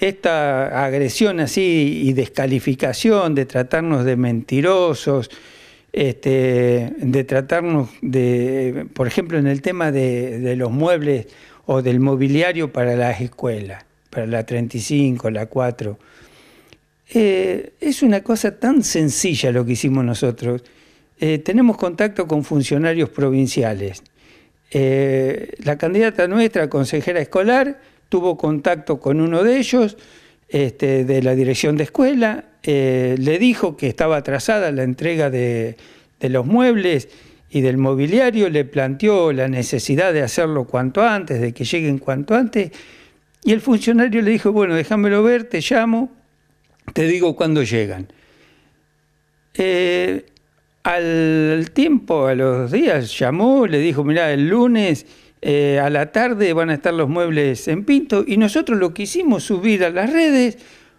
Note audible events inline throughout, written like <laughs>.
esta agresión así y descalificación de tratarnos de mentirosos, este, de tratarnos de, por ejemplo, en el tema de, los muebles o del mobiliario para las escuelas, para la 35, la 4. Eh, es una cosa tan sencilla lo que hicimos nosotros. Eh, tenemos contacto con funcionarios provinciales. Eh, la candidata nuestra, consejera escolar, tuvo contacto con uno de ellos, este, de la dirección de escuela, eh, le dijo que estaba atrasada la entrega de, los muebles y del mobiliario, le planteó la necesidad de hacerlo cuanto antes, de que lleguen cuanto antes, y el funcionario le dijo, bueno, déjamelo ver, te llamo, te digo cuándo llegan. Eh, al tiempo, a los días, llamó, le dijo, mira, el lunes eh, a la tarde van a estar los muebles en Pinto y nosotros lo que hicimos subir a las redes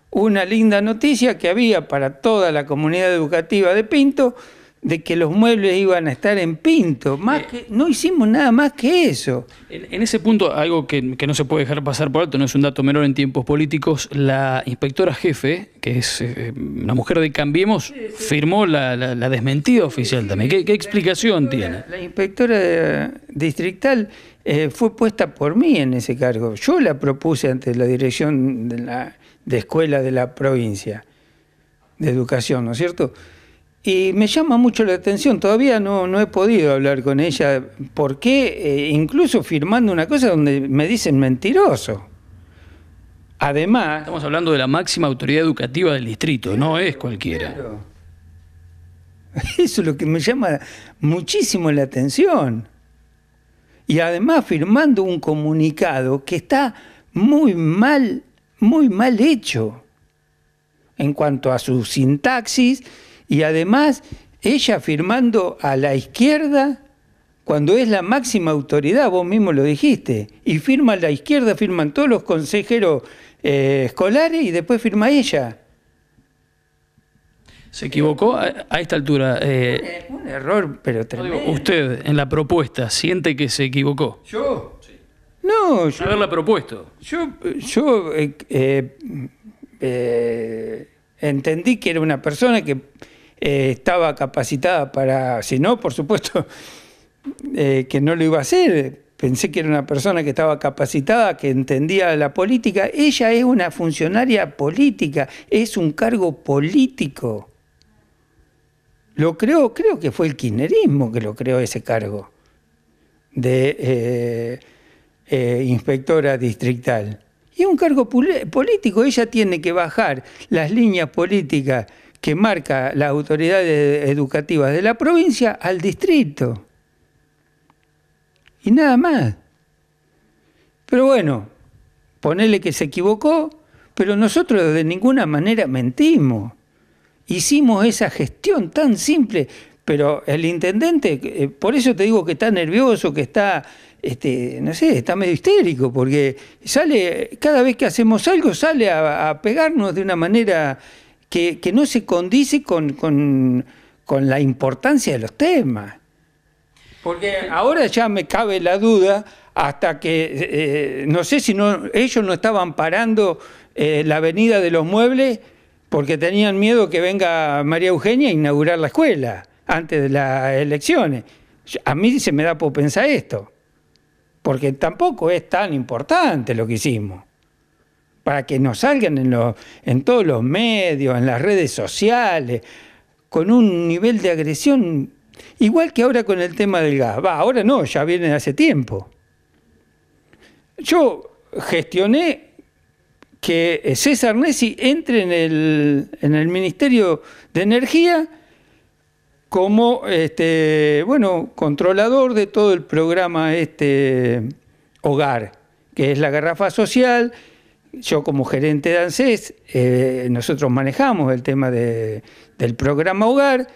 una linda noticia que había para toda la comunidad educativa de Pinto de que los muebles iban a estar en Pinto. Eh, no hicimos nada más que eso. En, ese punto, algo que, no se puede dejar pasar por alto, no es un dato menor en tiempos políticos, la inspectora jefe, que es eh, una mujer de Cambiemos, firmó la, desmentida oficial también. ¿Qué, qué explicación tiene? La inspectora distrital eh, fue puesta por mí en ese cargo. Yo la propuse ante la dirección de, la, escuela de la provincia de educación, ¿no es cierto? Y me llama mucho la atención, todavía no, he podido hablar con ella, ¿por qué? Eh, incluso firmando una cosa donde me dicen mentiroso. Además... Estamos hablando de la máxima autoridad educativa del distrito, no es cualquiera. <laughs> Eso es lo que me llama muchísimo la atención y además firmando un comunicado que está muy mal, muy mal hecho en cuanto a su sintaxis y además ella firmando a la izquierda cuando es la máxima autoridad, vos mismo lo dijiste, y firma a la izquierda, firman todos los consejeros eh, escolares y después firma ella se equivocó a, esta altura. Eh, un error, pero usted, en la propuesta, ¿siente que se equivocó? ¿Yo? No, yo... Haberla propuesto. Yo, yo eh, eh, eh, entendí que era una persona que estaba capacitada para... Si no, por supuesto, <laughs> que no lo iba a hacer. Pensé que era una persona que estaba capacitada, que entendía la política. Ella es una funcionaria política, es un cargo político. Lo creó, creo que fue el kirchnerismo que lo creó ese cargo de eh, eh, inspectora distrital. Y un cargo político, ella tiene que bajar las líneas políticas que marca las autoridades educativas de la provincia al distrito. Y nada más. Pero bueno, ponele que se equivocó, pero nosotros de ninguna manera mentimos hicimos esa gestión tan simple, pero el intendente, eh, por eso te digo que está nervioso, que está, este, no sé, está medio histérico, porque sale, cada vez que hacemos algo, sale a, pegarnos de una manera que, no se condice con, la importancia de los temas. Porque ahora ya me cabe la duda hasta que, eh, no sé si no, ellos no estaban parando eh, la avenida de los muebles porque tenían miedo que venga María Eugenia a inaugurar la escuela antes de las elecciones. A mí se me da por pensar esto, porque tampoco es tan importante lo que hicimos. Para que nos salgan en, todos los medios, en las redes sociales, con un nivel de agresión igual que ahora con el tema del gas. Va, ahora no, ya viene hace tiempo. Yo gestioné que eh, César Nessi entre en el, en Ministerio de Energía como este, bueno, controlador de todo el programa este hogar, que es la garrafa social. Yo como gerente de ANSES, eh, nosotros manejamos el tema del programa hogar.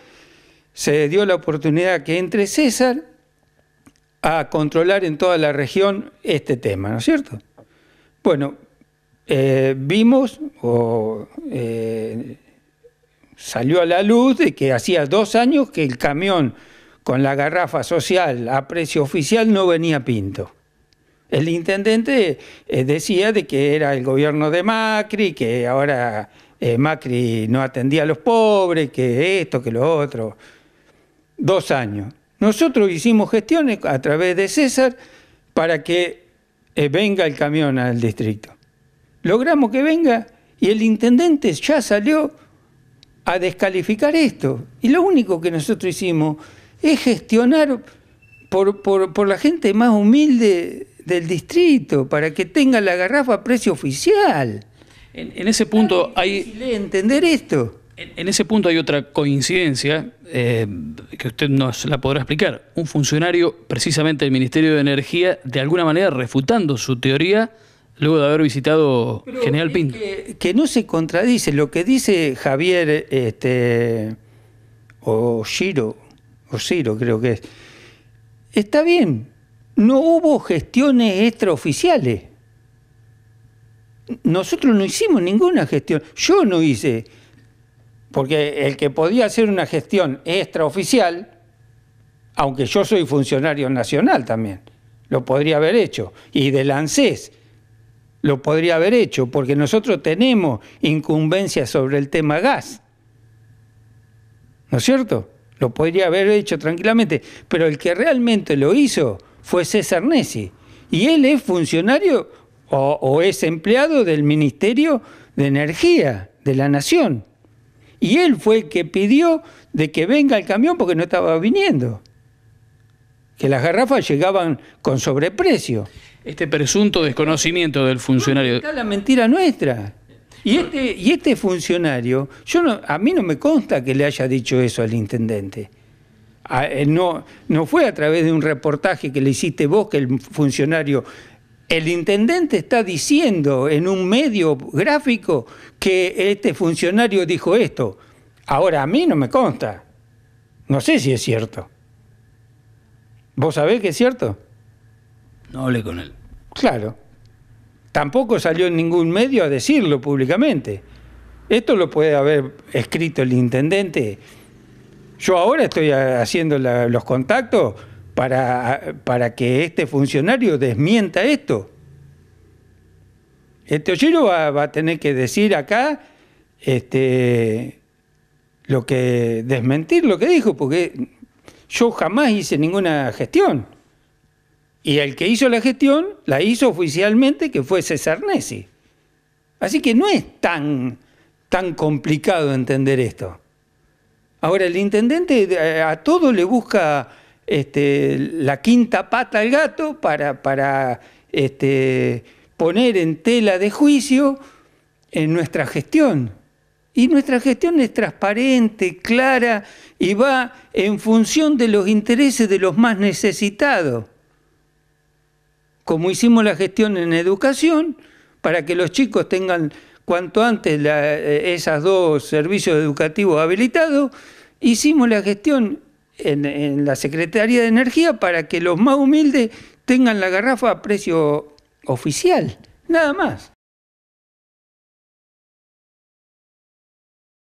Se dio la oportunidad que entre César a controlar en toda la región este tema, ¿no es cierto? Bueno, eh, vimos o eh, salió a la luz de que hacía dos años que el camión con la garrafa social a precio oficial no venía pinto. El intendente eh, decía de que era el gobierno de Macri, que ahora Macri no atendía a los pobres, que esto, que lo otro. Dos años. Nosotros hicimos gestiones a través de César para que venga el camión al distrito logramos que venga y el intendente ya salió a descalificar esto. Y lo único que nosotros hicimos es gestionar por, por, por la gente más humilde del distrito, para que tenga la garrafa a precio oficial. En, ese punto hay... entender esto. En, ese punto hay otra coincidencia eh, que usted nos la podrá explicar. Un funcionario, precisamente del Ministerio de Energía, de alguna manera refutando su teoría Luego de haber visitado General Pinto. Que, no se contradice. Lo que dice Javier este, o Giro, o creo que es, está bien. No hubo gestiones extraoficiales. Nosotros no hicimos ninguna gestión. Yo no hice. Porque el que podía hacer una gestión extraoficial, aunque yo soy funcionario nacional también, lo podría haber hecho. Y de ANSES lo podría haber hecho, porque nosotros tenemos incumbencia sobre el tema gas. ¿No es cierto? Lo podría haber hecho tranquilamente, pero el que realmente lo hizo fue César Nessi. Y él es funcionario o, es empleado del Ministerio de Energía de la Nación. Y él fue el que pidió de que venga el camión porque no estaba viniendo que las garrafas llegaban con sobreprecio. Este presunto desconocimiento del funcionario. está la mentira nuestra. Y este, y este funcionario, yo a mí no me consta que le haya dicho eso al intendente. Eh, no, no fue a través de un reportaje que le hiciste vos que el funcionario el intendente está diciendo en un medio gráfico que este funcionario dijo esto. Ahora a mí no me consta. No sé si es cierto. ¿Vos sabés que es cierto? No hablé con él. Claro. Tampoco salió en ningún medio a decirlo públicamente. Esto lo puede haber escrito el intendente. Yo ahora estoy haciendo los contactos para, para, que este funcionario desmienta esto. Este Ollero va, va, a tener que decir acá este, lo que desmentir lo que dijo, porque yo jamás hice ninguna gestión. Y el que hizo la gestión la hizo oficialmente, que fue César Nessi. Así que no es tan, tan complicado entender esto. Ahora, el intendente eh, a todo le busca este, la quinta pata al gato para, para este, poner en tela de juicio en eh, nuestra gestión. Y nuestra gestión es transparente, clara y va en función de los intereses de los más necesitados. Como hicimos la gestión en educación, para que los chicos tengan cuanto antes la, eh, esas dos servicios educativos habilitados, hicimos la gestión en la Secretaría de Energía para que los más humildes tengan la garrafa a precio oficial, nada más.